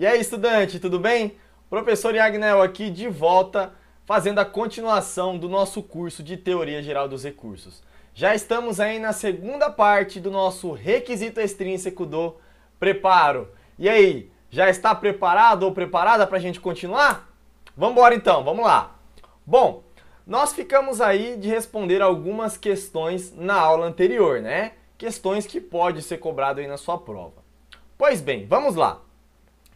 E aí, estudante, tudo bem? Professor Iagnel aqui de volta, fazendo a continuação do nosso curso de Teoria Geral dos Recursos. Já estamos aí na segunda parte do nosso requisito extrínseco do preparo. E aí, já está preparado ou preparada para a gente continuar? Vamos embora então, vamos lá. Bom, nós ficamos aí de responder algumas questões na aula anterior, né? Questões que pode ser cobrado aí na sua prova. Pois bem, vamos lá.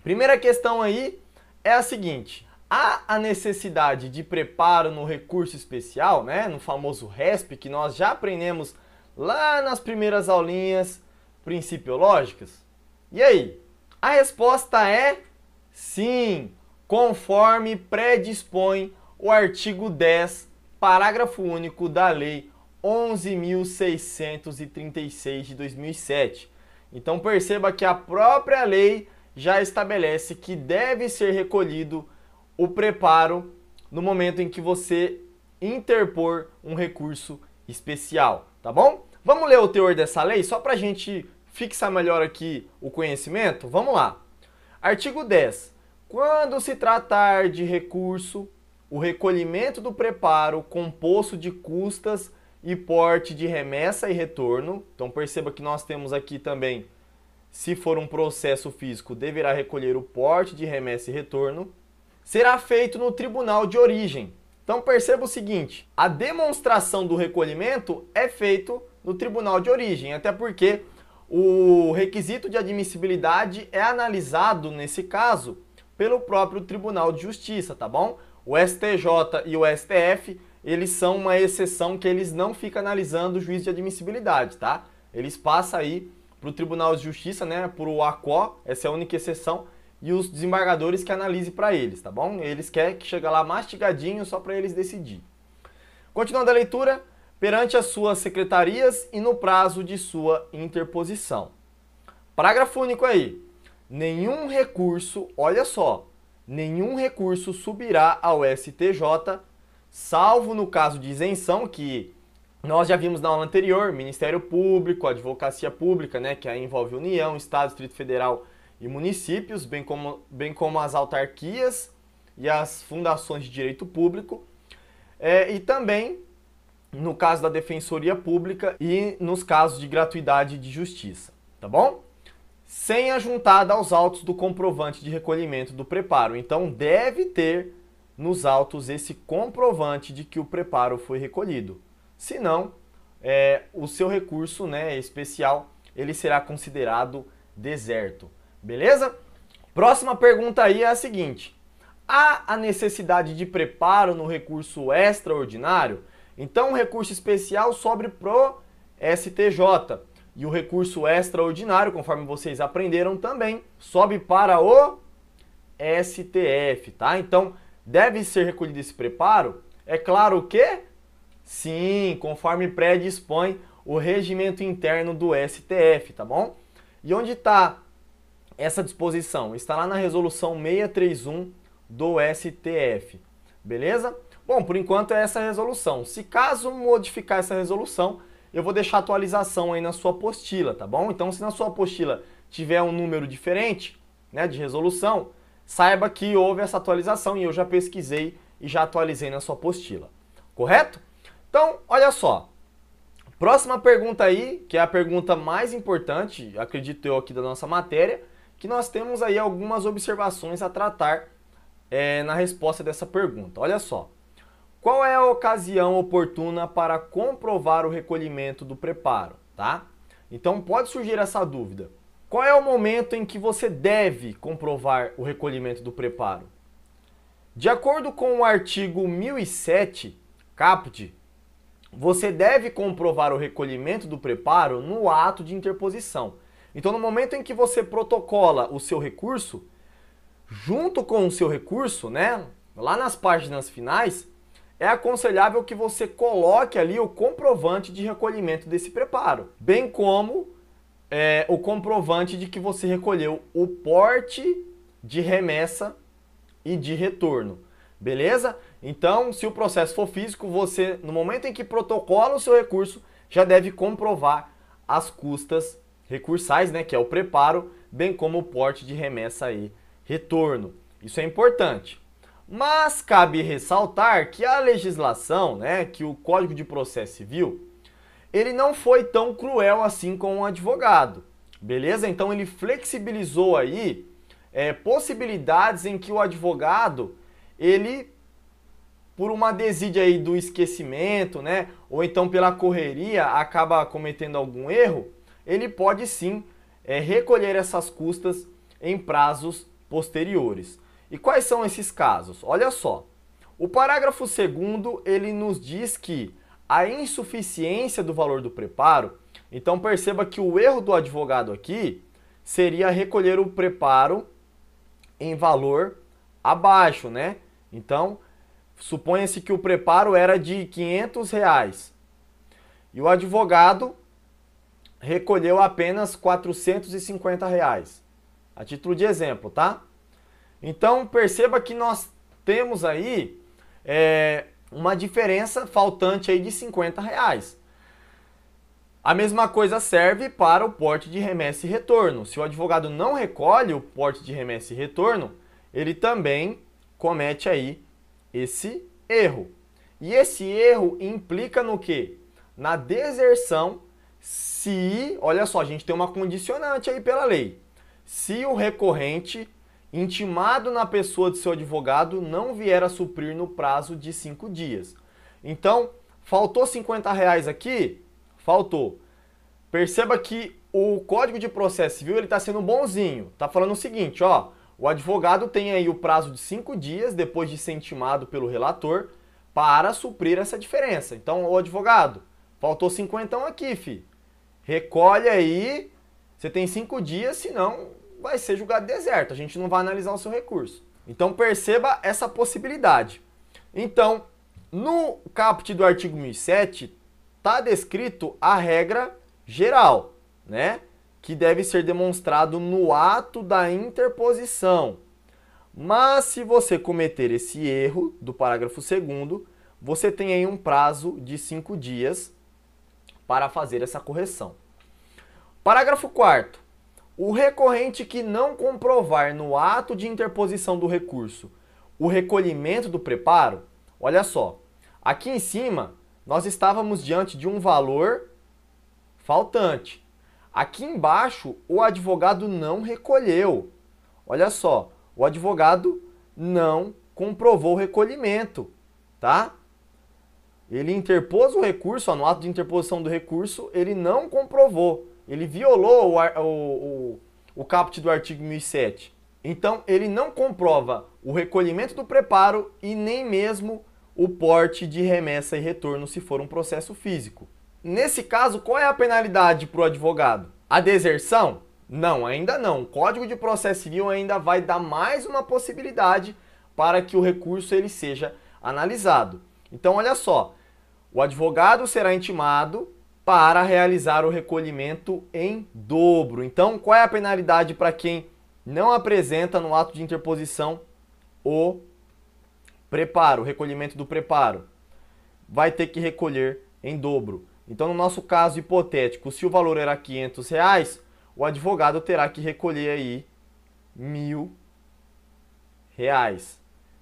Primeira questão aí é a seguinte: há a necessidade de preparo no recurso especial, né, no famoso RESP, que nós já aprendemos lá nas primeiras aulinhas principiológicas? E aí? A resposta é sim, conforme predispõe o artigo 10, parágrafo único da Lei 11.636 de 2007. Então perceba que a própria lei já estabelece que deve ser recolhido o preparo no momento em que você interpor um recurso especial, tá bom? Vamos ler o teor dessa lei só para a gente fixar melhor aqui o conhecimento? Vamos lá. Artigo 10. Quando se tratar de recurso, o recolhimento do preparo composto de custas e porte de remessa e retorno, então perceba que nós temos aqui também se for um processo físico, deverá recolher o porte de remessa e retorno, será feito no tribunal de origem. Então perceba o seguinte: a demonstração do recolhimento é feito no tribunal de origem, até porque o requisito de admissibilidade é analisado nesse caso pelo próprio Tribunal de Justiça, tá bom? O STJ e o STF, eles são uma exceção que eles não ficam analisando o juiz de admissibilidade, tá? Eles passam aí para o Tribunal de Justiça, né, para o ACO, essa é a única exceção, e os desembargadores que analisem para eles, tá bom? Eles querem que chegue lá mastigadinho só para eles decidir. Continuando a leitura, perante as suas secretarias e no prazo de sua interposição. Parágrafo único aí. Nenhum recurso, olha só, nenhum recurso subirá ao STJ, salvo no caso de isenção, que nós já vimos na aula anterior, Ministério Público, Advocacia Pública, né, que aí envolve União, Estado, Distrito Federal e municípios, bem como, bem como as autarquias e as fundações de direito público. É, e também no caso da Defensoria Pública e nos casos de gratuidade de justiça, tá bom? Sem a juntada aos autos do comprovante de recolhimento do preparo. Então deve ter nos autos esse comprovante de que o preparo foi recolhido senão é, o seu recurso né, especial ele será considerado deserto. Beleza? Próxima pergunta aí é a seguinte: há a necessidade de preparo no recurso extraordinário? Então, o recurso especial sobre pro STJ e o recurso extraordinário, conforme vocês aprenderam também, sobe para o STF, tá? Então, deve ser recolhido esse preparo? É claro que Sim, conforme predispõe o regimento interno do STF, tá bom? E onde está essa disposição? Está lá na resolução 631 do STF, beleza? Bom, por enquanto é essa resolução. Se caso modificar essa resolução, eu vou deixar atualização aí na sua apostila, tá bom? Então, se na sua apostila tiver um número diferente, né, de resolução, saiba que houve essa atualização e eu já pesquisei e já atualizei na sua apostila. Correto? Então, olha só. Próxima pergunta aí, que é a pergunta mais importante, acredito eu, aqui da nossa matéria, que nós temos aí algumas observações a tratar é, na resposta dessa pergunta. Olha só. Qual é a ocasião oportuna para comprovar o recolhimento do preparo, tá? Então pode surgir essa dúvida. Qual é o momento em que você deve comprovar o recolhimento do preparo? De acordo com o artigo 1007, caput você deve comprovar o recolhimento do preparo no ato de interposição. Então, no momento em que você protocola o seu recurso, junto com o seu recurso, né, lá nas páginas finais, é aconselhável que você coloque ali o comprovante de recolhimento desse preparo, bem como é, o comprovante de que você recolheu o porte de remessa e de retorno, beleza? Então, se o processo for físico, você, no momento em que protocola o seu recurso, já deve comprovar as custas recursais, né, que é o preparo, bem como o porte de remessa e retorno. Isso é importante. Mas cabe ressaltar que a legislação, né, que o Código de Processo Civil, ele não foi tão cruel assim com o advogado, beleza? Então ele flexibilizou aí é, possibilidades em que o advogado ele por uma desídia aí do esquecimento, né? Ou então pela correria acaba cometendo algum erro, ele pode sim é, recolher essas custas em prazos posteriores. E quais são esses casos? Olha só. O parágrafo 2 ele nos diz que a insuficiência do valor do preparo, então perceba que o erro do advogado aqui seria recolher o preparo em valor abaixo, né? Então, Suponha-se que o preparo era de 500 reais e o advogado recolheu apenas 450 reais. A título de exemplo, tá? Então perceba que nós temos aí é, uma diferença faltante aí de 50 reais. A mesma coisa serve para o porte de remessa e retorno. Se o advogado não recolhe o porte de remessa e retorno, ele também comete aí esse erro. E esse erro implica no quê? Na deserção se, olha só, a gente tem uma condicionante aí pela lei. Se o recorrente intimado na pessoa de seu advogado não vier a suprir no prazo de cinco dias. Então, faltou 50 reais aqui? Faltou. Perceba que o Código de Processo Civil ele está sendo bonzinho. Está falando o seguinte, ó, o advogado tem aí o prazo de cinco dias, depois de ser intimado pelo relator, para suprir essa diferença. Então, o advogado, faltou cinquentão aqui, fi. Recolhe aí, você tem cinco dias, senão vai ser julgado deserto. A gente não vai analisar o seu recurso. Então, perceba essa possibilidade. Então, no caput do artigo 1007, está descrito a regra geral, né? que deve ser demonstrado no ato da interposição. Mas se você cometer esse erro do parágrafo 2, você tem aí um prazo de 5 dias para fazer essa correção. Parágrafo 4. O recorrente que não comprovar no ato de interposição do recurso o recolhimento do preparo, olha só, aqui em cima nós estávamos diante de um valor faltante. Aqui embaixo, o advogado não recolheu. Olha só, o advogado não comprovou o recolhimento, tá? Ele interpôs o recurso, ó, no ato de interposição do recurso, ele não comprovou. Ele violou o, o, o, o caput do artigo 1007. Então, ele não comprova o recolhimento do preparo e nem mesmo o porte de remessa e retorno se for um processo físico. Nesse caso, qual é a penalidade para o advogado? A deserção? Não, ainda não. O Código de Processo Civil ainda vai dar mais uma possibilidade para que o recurso ele seja analisado. Então, olha só, o advogado será intimado para realizar o recolhimento em dobro. Então, qual é a penalidade para quem não apresenta no ato de interposição o preparo, o recolhimento do preparo? Vai ter que recolher em dobro. Então, no nosso caso hipotético, se o valor era 500 reais, o advogado terá que recolher aí mil reais.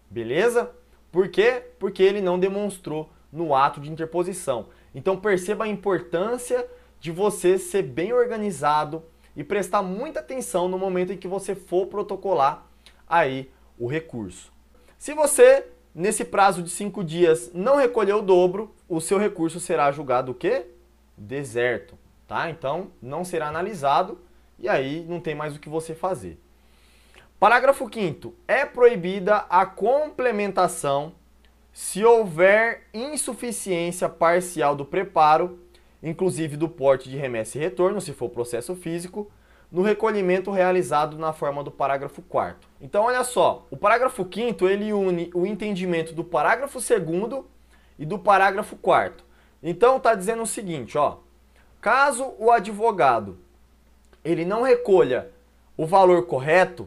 Beleza? Por quê? Porque ele não demonstrou no ato de interposição. Então perceba a importância de você ser bem organizado e prestar muita atenção no momento em que você for protocolar aí o recurso. Se você nesse prazo de cinco dias não recolheu o dobro, o seu recurso será julgado o quê? Deserto, tá? Então não será analisado e aí não tem mais o que você fazer. Parágrafo 5 É proibida a complementação se houver insuficiência parcial do preparo, inclusive do porte de remessa e retorno, se for processo físico, no recolhimento realizado na forma do parágrafo 4 Então olha só, o parágrafo 5 ele une o entendimento do parágrafo 2 e do parágrafo 4 Então está dizendo o seguinte, ó, caso o advogado ele não recolha o valor correto,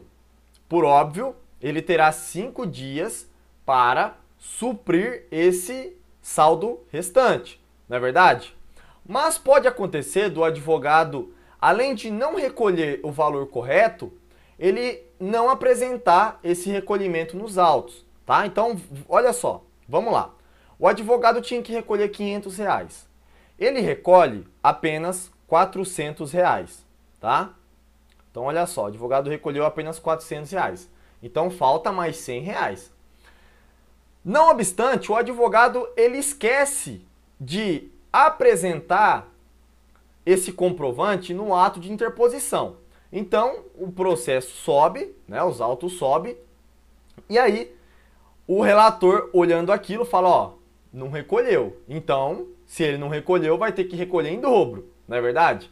por óbvio, ele terá cinco dias para suprir esse saldo restante, não é verdade? Mas pode acontecer do advogado além de não recolher o valor correto, ele não apresentar esse recolhimento nos autos, tá? Então, olha só, vamos lá. O advogado tinha que recolher 500 reais. Ele recolhe apenas 400 reais, tá? Então, olha só, o advogado recolheu apenas 400 reais. Então, falta mais 100 reais. Não obstante, o advogado ele esquece de apresentar esse comprovante no ato de interposição. Então, o processo sobe, né, os autos sobem, e aí o relator, olhando aquilo, fala, ó, não recolheu. Então, se ele não recolheu, vai ter que recolher em dobro, não é verdade?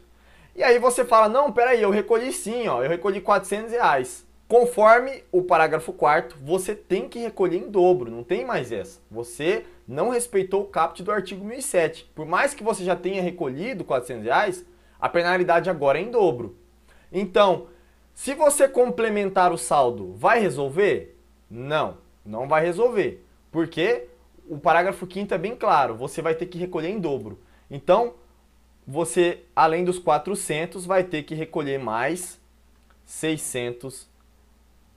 E aí você fala, não, peraí, eu recolhi sim, ó, eu recolhi 400 reais. Conforme o parágrafo 4 você tem que recolher em dobro, não tem mais essa. Você não respeitou o caput do artigo 1007. Por mais que você já tenha recolhido R$ reais, a penalidade agora é em dobro. Então, se você complementar o saldo, vai resolver? Não, não vai resolver. Porque o parágrafo 5 é bem claro, você vai ter que recolher em dobro. Então, você, além dos 400, vai ter que recolher mais 600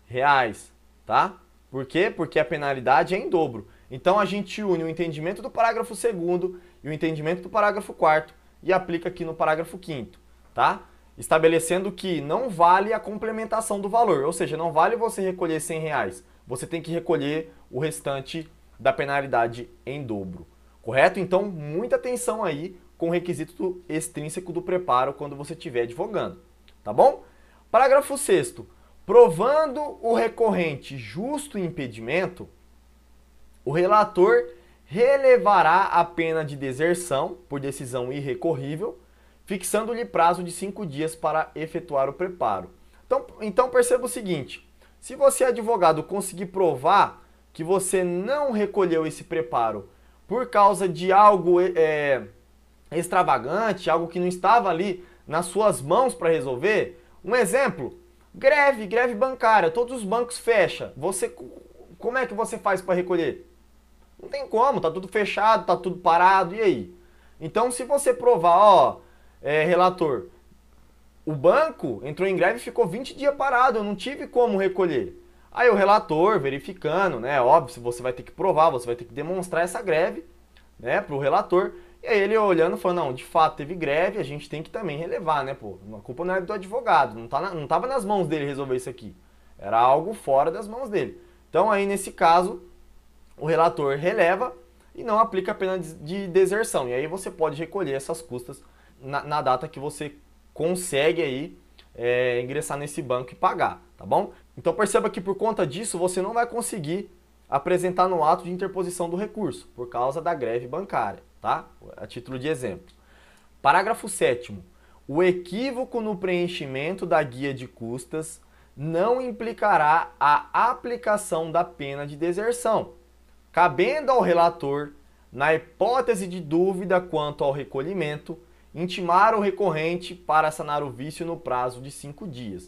reais, tá? Por quê? Porque a penalidade é em dobro. Então a gente une o entendimento do parágrafo 2 e o entendimento do parágrafo 4 e aplica aqui no parágrafo 5 tá? Estabelecendo que não vale a complementação do valor, ou seja, não vale você recolher 100 reais. Você tem que recolher o restante da penalidade em dobro. Correto? Então, muita atenção aí com o requisito extrínseco do preparo quando você estiver advogando, tá bom? Parágrafo 6 Provando o recorrente justo impedimento, o relator relevará a pena de deserção por decisão irrecorrível, fixando-lhe prazo de cinco dias para efetuar o preparo. Então, então perceba o seguinte: se você, advogado, conseguir provar que você não recolheu esse preparo por causa de algo é, extravagante, algo que não estava ali nas suas mãos para resolver, um exemplo Greve, greve bancária, todos os bancos fecham. Você, como é que você faz para recolher? Não tem como, tá tudo fechado, tá tudo parado, e aí? Então, se você provar, ó, é, relator, o banco entrou em greve e ficou 20 dias parado, eu não tive como recolher. Aí o relator, verificando, né, óbvio, você vai ter que provar, você vai ter que demonstrar essa greve, né, para o relator. E aí ele olhando falou, não, de fato teve greve, a gente tem que também relevar, né, pô? A culpa não é do advogado, não, tá na, não tava nas mãos dele resolver isso aqui. Era algo fora das mãos dele. Então aí, nesse caso, o relator releva e não aplica a pena de deserção. E aí você pode recolher essas custas na, na data que você consegue aí é, ingressar nesse banco e pagar, tá bom? Então perceba que por conta disso você não vai conseguir apresentar no ato de interposição do recurso, por causa da greve bancária tá? A título de exemplo. Parágrafo 7 O equívoco no preenchimento da guia de custas não implicará a aplicação da pena de deserção, cabendo ao relator, na hipótese de dúvida quanto ao recolhimento, intimar o recorrente para sanar o vício no prazo de cinco dias.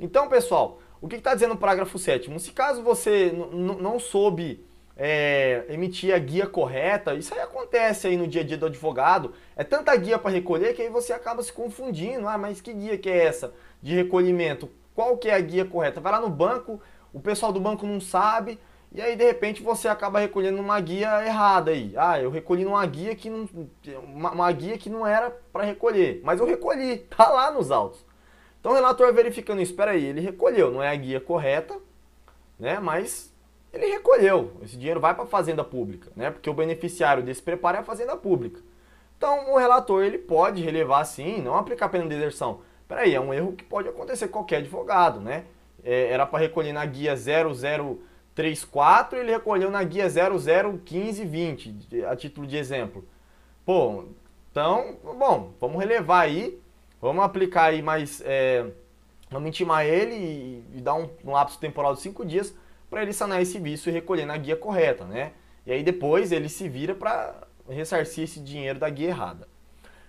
Então, pessoal, o que está dizendo o parágrafo 7? Se caso você não soube é, emitir a guia correta. Isso aí acontece aí no dia a dia do advogado. É tanta guia para recolher que aí você acaba se confundindo. Ah, mas que guia que é essa de recolhimento? Qual que é a guia correta? Vai lá no banco, o pessoal do banco não sabe, e aí de repente você acaba recolhendo uma guia errada aí. Ah, eu recolhi uma guia que não uma, uma guia que não era para recolher, mas eu recolhi, tá lá nos autos. Então o relator verificando isso, espera aí, ele recolheu, não é a guia correta, né? Mas ele recolheu. Esse dinheiro vai para a fazenda pública, né? Porque o beneficiário desse preparo é a fazenda pública. Então, o relator ele pode relevar sim, não aplicar pena de deserção. Peraí, é um erro que pode acontecer qualquer advogado, né? É, era para recolher na guia 0034, ele recolheu na guia 001520, a título de exemplo. Pô, então, bom, vamos relevar aí, vamos aplicar aí mais, é, vamos intimar ele e, e dar um, um lapso temporal de cinco dias para ele sanar esse vício e recolher na guia correta, né? E aí depois ele se vira para ressarcir esse dinheiro da guia errada.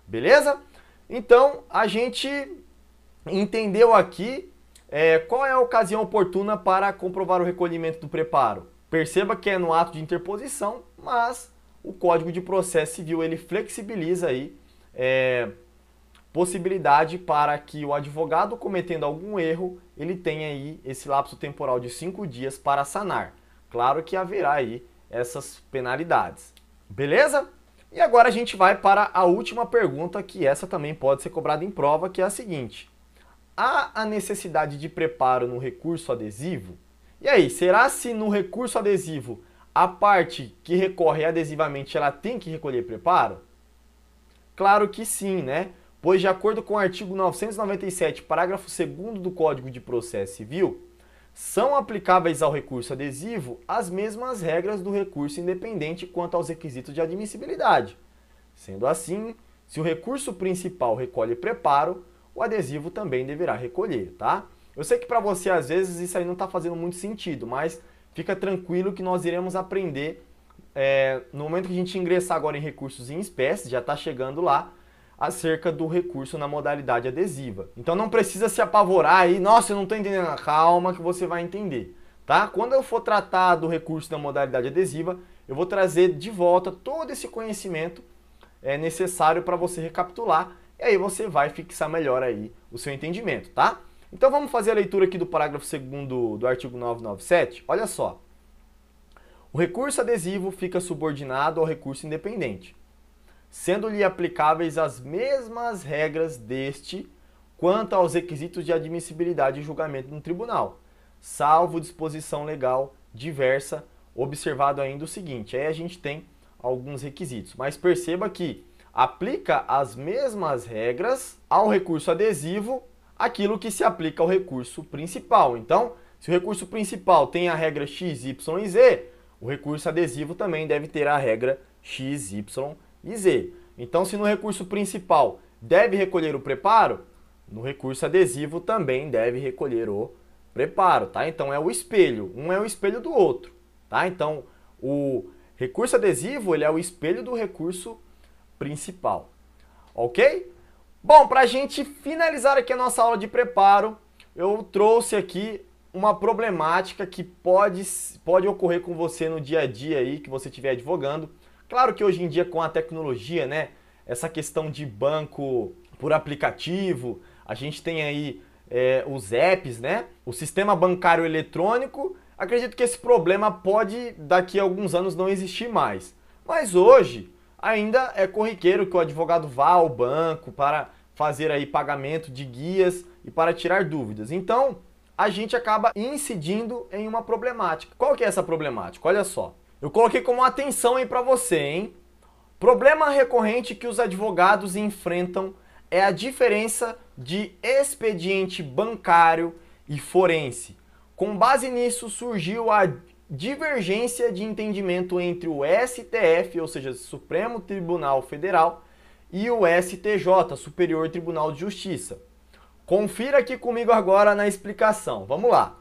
Beleza? Então a gente entendeu aqui é, qual é a ocasião oportuna para comprovar o recolhimento do preparo. Perceba que é no ato de interposição, mas o Código de Processo Civil ele flexibiliza aí é, possibilidade para que o advogado cometendo algum erro, ele tenha aí esse lapso temporal de cinco dias para sanar. Claro que haverá aí essas penalidades. Beleza? E agora a gente vai para a última pergunta, que essa também pode ser cobrada em prova, que é a seguinte. Há a necessidade de preparo no recurso adesivo? E aí, será se no recurso adesivo a parte que recorre adesivamente ela tem que recolher preparo? Claro que sim, né? pois, de acordo com o artigo 997, parágrafo 2 do Código de Processo Civil, são aplicáveis ao recurso adesivo as mesmas regras do recurso independente quanto aos requisitos de admissibilidade. Sendo assim, se o recurso principal recolhe preparo, o adesivo também deverá recolher, tá? Eu sei que para você às vezes isso aí não está fazendo muito sentido, mas fica tranquilo que nós iremos aprender é, no momento que a gente ingressar agora em recursos em espécie, já está chegando lá, acerca do recurso na modalidade adesiva. Então não precisa se apavorar aí, nossa, eu não estou entendendo. Calma que você vai entender, tá? Quando eu for tratar do recurso na modalidade adesiva, eu vou trazer de volta todo esse conhecimento é necessário para você recapitular e aí você vai fixar melhor aí o seu entendimento, tá? Então vamos fazer a leitura aqui do parágrafo 2 do artigo 997. Olha só. O recurso adesivo fica subordinado ao recurso independente sendo-lhe aplicáveis as mesmas regras deste quanto aos requisitos de admissibilidade e julgamento no tribunal, salvo disposição legal diversa, observado ainda o seguinte. Aí a gente tem alguns requisitos, mas perceba que aplica as mesmas regras ao recurso adesivo aquilo que se aplica ao recurso principal. Então, se o recurso principal tem a regra x, y e z, o recurso adesivo também deve ter a regra x, y e Z. Então, se no recurso principal deve recolher o preparo, no recurso adesivo também deve recolher o preparo, tá? Então, é o espelho. Um é o espelho do outro, tá? Então, o recurso adesivo ele é o espelho do recurso principal, ok? Bom, para a gente finalizar aqui a nossa aula de preparo, eu trouxe aqui uma problemática que pode, pode ocorrer com você no dia a dia aí que você estiver advogando, Claro que hoje em dia com a tecnologia, né, essa questão de banco por aplicativo, a gente tem aí é, os apps, né, o sistema bancário eletrônico. Acredito que esse problema pode daqui a alguns anos não existir mais. Mas hoje ainda é corriqueiro que o advogado vá ao banco para fazer aí pagamento de guias e para tirar dúvidas. Então, a gente acaba incidindo em uma problemática. Qual que é essa problemática? Olha só. Eu coloquei como atenção aí para você, hein? Problema recorrente que os advogados enfrentam é a diferença de expediente bancário e forense. Com base nisso surgiu a divergência de entendimento entre o STF, ou seja, Supremo Tribunal Federal, e o STJ, Superior Tribunal de Justiça. Confira aqui comigo agora na explicação. Vamos lá.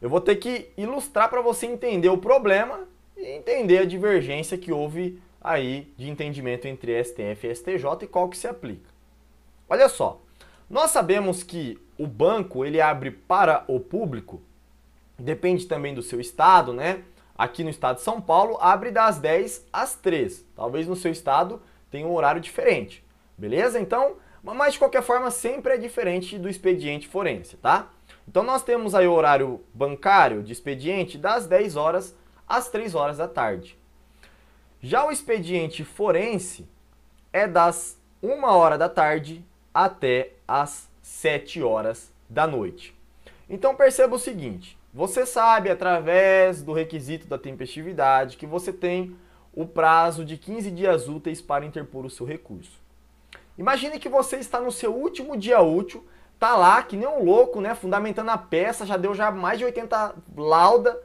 Eu vou ter que ilustrar para você entender o problema e entender a divergência que houve aí de entendimento entre STF e STJ e qual que se aplica. Olha só, nós sabemos que o banco ele abre para o público, depende também do seu estado, né? Aqui no estado de São Paulo abre das 10 às 3. Talvez no seu estado tenha um horário diferente. Beleza? Então, mas de qualquer forma sempre é diferente do expediente forense, tá? Então nós temos aí o horário bancário de expediente das 10 horas às 3 horas da tarde. Já o expediente forense é das 1 hora da tarde até às 7 horas da noite. Então perceba o seguinte: você sabe através do requisito da tempestividade que você tem o prazo de 15 dias úteis para interpor o seu recurso. Imagine que você está no seu último dia útil, tá lá que nem um louco, né, fundamentando a peça, já deu já mais de 80 lauda,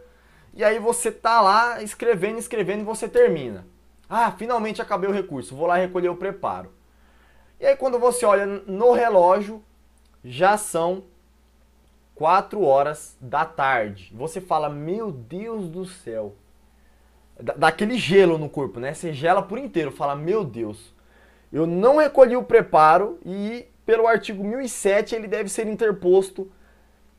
e aí você tá lá escrevendo, escrevendo e você termina. Ah, finalmente acabei o recurso, vou lá recolher o preparo. E aí quando você olha no relógio, já são 4 horas da tarde. Você fala: "Meu Deus do céu". daquele gelo no corpo, né? Você gela por inteiro, fala: "Meu Deus". Eu não recolhi o preparo e pelo artigo 1007 ele deve ser interposto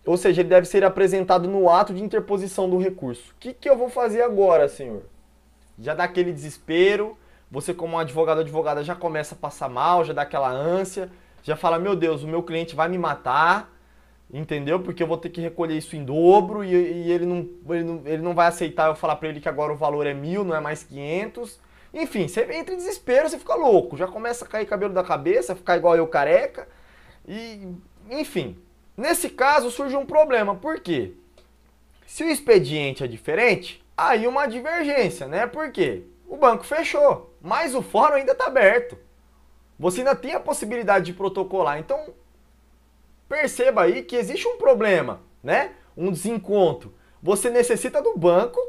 ou seja, ele deve ser apresentado no ato de interposição do recurso. O que, que eu vou fazer agora, senhor? Já dá aquele desespero, você como advogado ou advogada já começa a passar mal, já dá aquela ânsia, já fala, meu Deus, o meu cliente vai me matar, entendeu? Porque eu vou ter que recolher isso em dobro e, e ele, não, ele, não, ele não vai aceitar eu falar para ele que agora o valor é mil, não é mais 500. Enfim, você entra em desespero, você fica louco, já começa a cair cabelo da cabeça, ficar igual eu careca e enfim, Nesse caso surge um problema, por quê? Se o expediente é diferente, aí uma divergência, né? Por quê? O banco fechou, mas o fórum ainda está aberto. Você ainda tem a possibilidade de protocolar. Então, perceba aí que existe um problema, né? Um desencontro. Você necessita do banco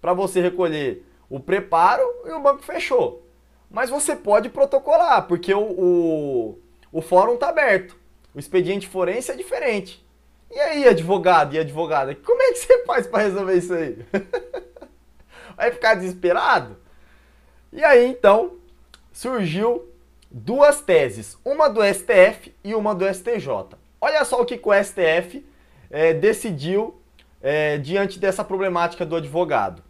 para você recolher o preparo e o banco fechou. Mas você pode protocolar, porque o, o, o fórum está aberto. O expediente forense é diferente. E aí, advogado e advogada, como é que você faz para resolver isso aí? Vai ficar desesperado? E aí, então, surgiu duas teses, uma do STF e uma do STJ. Olha só o que, que o STF é, decidiu é, diante dessa problemática do advogado.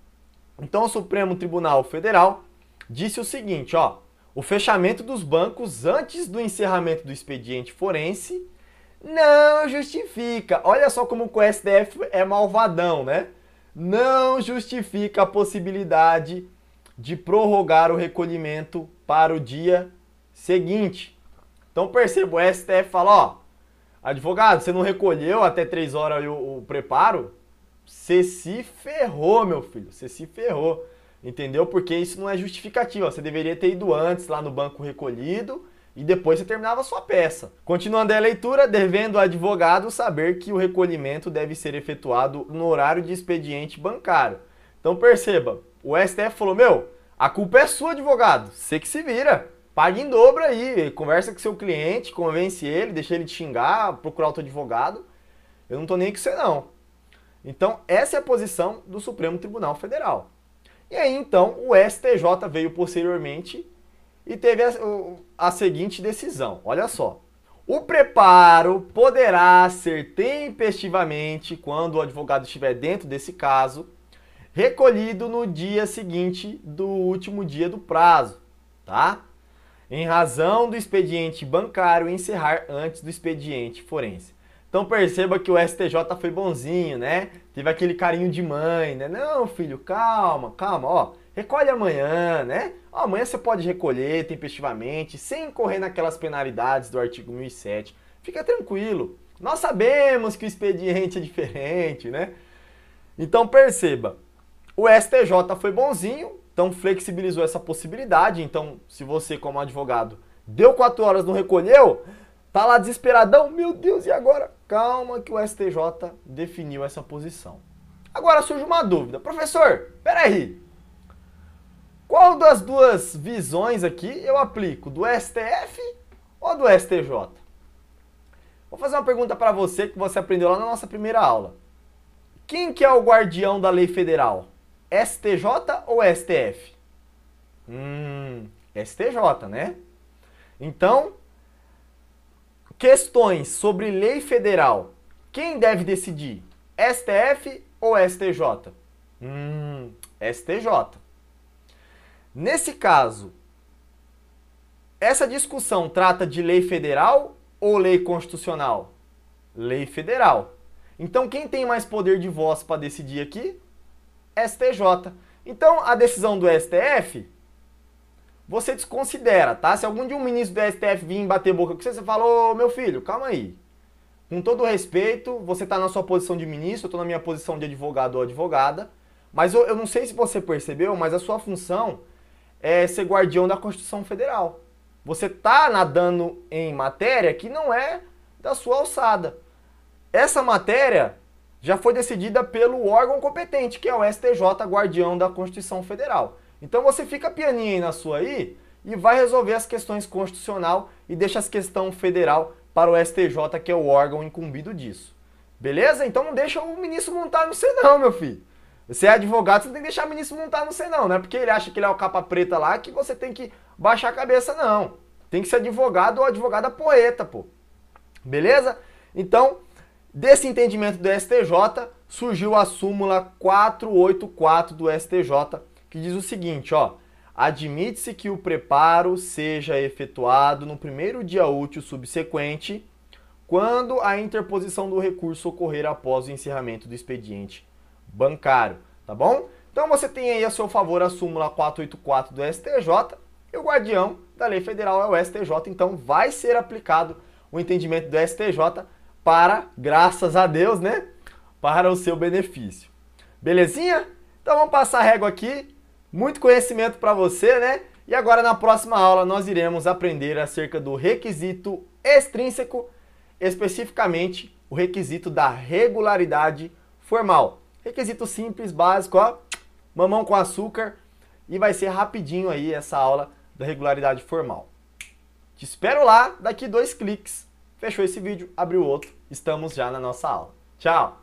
Então, o Supremo Tribunal Federal disse o seguinte, ó, o fechamento dos bancos antes do encerramento do expediente forense não justifica. Olha só como o STF é malvadão, né? Não justifica a possibilidade de prorrogar o recolhimento para o dia seguinte. Então perceba, o STF fala, ó, advogado, você não recolheu até três horas o preparo? Você se ferrou, meu filho, você se ferrou. Entendeu? Porque isso não é justificativa. Você deveria ter ido antes lá no banco recolhido e depois você terminava a sua peça. Continuando a leitura, devendo o advogado saber que o recolhimento deve ser efetuado no horário de expediente bancário. Então perceba, o STF falou: "Meu, a culpa é sua, advogado. Você que se vira. Pague em dobro aí, conversa com seu cliente, convence ele, deixa ele te xingar, procurar outro advogado. Eu não tô nem com você não." Então, essa é a posição do Supremo Tribunal Federal. E aí então o STJ veio posteriormente e teve a, a seguinte decisão: olha só. O preparo poderá ser tempestivamente, quando o advogado estiver dentro desse caso, recolhido no dia seguinte do último dia do prazo, tá? Em razão do expediente bancário encerrar antes do expediente forense. Então perceba que o STJ foi bonzinho, né? teve aquele carinho de mãe, né? Não, filho, calma, calma, ó. Recolhe amanhã, né? Ó, amanhã você pode recolher tempestivamente, sem correr naquelas penalidades do artigo 1007. Fica tranquilo. Nós sabemos que o expediente é diferente, né? Então perceba, o STJ foi bonzinho, então flexibilizou essa possibilidade. Então, se você, como advogado, deu quatro horas, não recolheu, tá lá desesperadão, meu Deus, e agora? Calma que o STJ definiu essa posição. Agora surge uma dúvida. Professor, peraí. Qual das duas visões aqui eu aplico? Do STF ou do STJ? Vou fazer uma pergunta para você que você aprendeu lá na nossa primeira aula. Quem que é o guardião da lei federal? STJ ou STF? Hum, STJ, né? Então, Questões sobre lei federal. Quem deve decidir? STF ou STJ? Hum, STJ. Nesse caso, essa discussão trata de lei federal ou lei constitucional? Lei federal. Então, quem tem mais poder de voz para decidir aqui? STJ. Então, a decisão do STF você desconsidera, tá? Se algum de um ministro do STF vir bater boca com você, você fala, ô meu filho, calma aí. Com todo respeito, você tá na sua posição de ministro, eu tô na minha posição de advogado ou advogada, mas eu, eu não sei se você percebeu, mas a sua função é ser guardião da Constituição Federal. Você tá nadando em matéria que não é da sua alçada. Essa matéria já foi decidida pelo órgão competente, que é o STJ, guardião da Constituição Federal. Então você fica pianinha aí na sua aí e vai resolver as questões constitucional e deixa as questões federal para o STJ, que é o órgão incumbido disso. Beleza? Então não deixa o ministro montar no senão, meu filho. Você é advogado, você tem que deixar o ministro montar no senão, não é porque ele acha que ele é o capa preta lá que você tem que baixar a cabeça, não. Tem que ser advogado ou advogada poeta, pô. Beleza? Então, desse entendimento do STJ, surgiu a súmula 484 do STJ, que diz o seguinte, ó: Admite-se que o preparo seja efetuado no primeiro dia útil subsequente, quando a interposição do recurso ocorrer após o encerramento do expediente bancário, tá bom? Então você tem aí a seu favor a súmula 484 do STJ e o guardião da lei federal é o STJ, então vai ser aplicado o entendimento do STJ para, graças a Deus, né? Para o seu benefício. Belezinha? Então vamos passar a régua aqui muito conhecimento para você, né? E agora na próxima aula nós iremos aprender acerca do requisito extrínseco, especificamente o requisito da regularidade formal. Requisito simples, básico, ó, mamão com açúcar e vai ser rapidinho aí essa aula da regularidade formal. Te espero lá daqui dois cliques. Fechou esse vídeo, abriu outro, estamos já na nossa aula. Tchau!